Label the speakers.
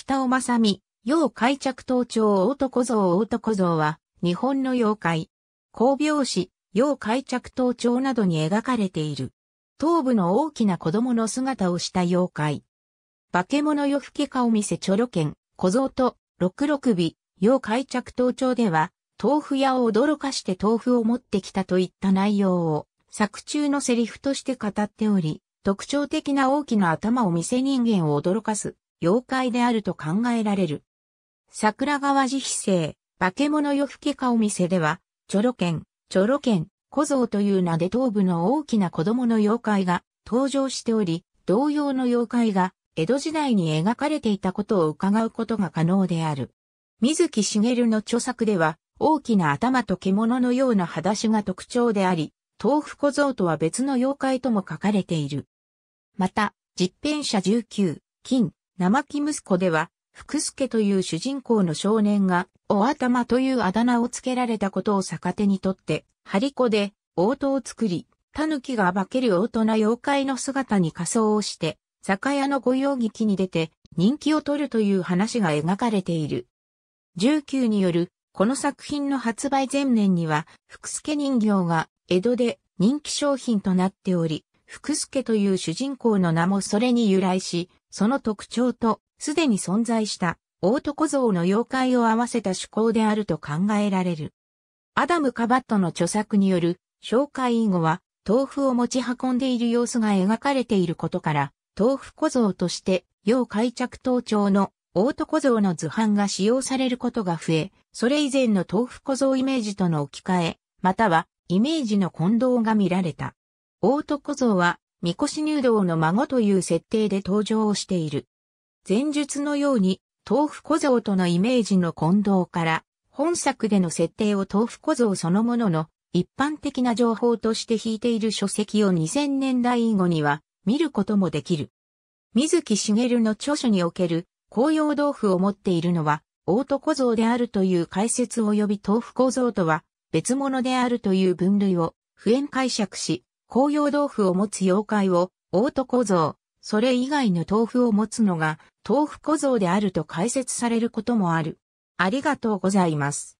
Speaker 1: 北尾正美、妖怪着盗帳男像男像は、日本の妖怪。工病師、妖怪着盗帳などに描かれている。頭部の大きな子供の姿をした妖怪。化け物夜更け顔見せチョロ剣、小僧と、六六尾、妖怪着盗帳では、豆腐屋を驚かして豆腐を持ってきたといった内容を、作中のセリフとして語っており、特徴的な大きな頭を見せ人間を驚かす妖怪であると考えられる。桜川寺比生、化け物夜更け顔店では、チョロケン、チョロケン、小僧という名で頭部の大きな子供の妖怪が登場しており、同様の妖怪が江戸時代に描かれていたことを伺うことが可能である。水木しげるの著作では、大きな頭と獣のような裸足が特徴であり、豆腐小僧とは別の妖怪とも書かれている。また、実編者19、金、生木息子では、福助という主人公の少年が、お頭というあだ名をつけられたことを逆手にとって、張り子で、応答を作り、狸が化ける大人妖怪の姿に仮装をして、酒屋の御用劇に出て、人気を取るという話が描かれている。19による、この作品の発売前年には、福助人形が江戸で人気商品となっており、福助という主人公の名もそれに由来し、その特徴と、すでに存在した、大床像の妖怪を合わせた趣向であると考えられる。アダム・カバットの著作による、紹介以後は、豆腐を持ち運んでいる様子が描かれていることから、豆腐小僧として、要開着盗聴の大床像の図版が使用されることが増え、それ以前の豆腐小僧イメージとの置き換え、またはイメージの混同が見られた。大戸像は、神輿入道の孫という設定で登場をしている。前述のように、豆腐小僧とのイメージの混同から、本作での設定を豆腐小僧そのものの一般的な情報として引いている書籍を2000年代以後には見ることもできる。水木しげるの著書における紅葉豆腐を持っているのは大戸小僧であるという解説及び豆腐小僧とは別物であるという分類を普遍解釈し、紅葉豆腐を持つ妖怪を、大戸小僧、それ以外の豆腐を持つのが、豆腐小僧であると解説されることもある。ありがとうございます。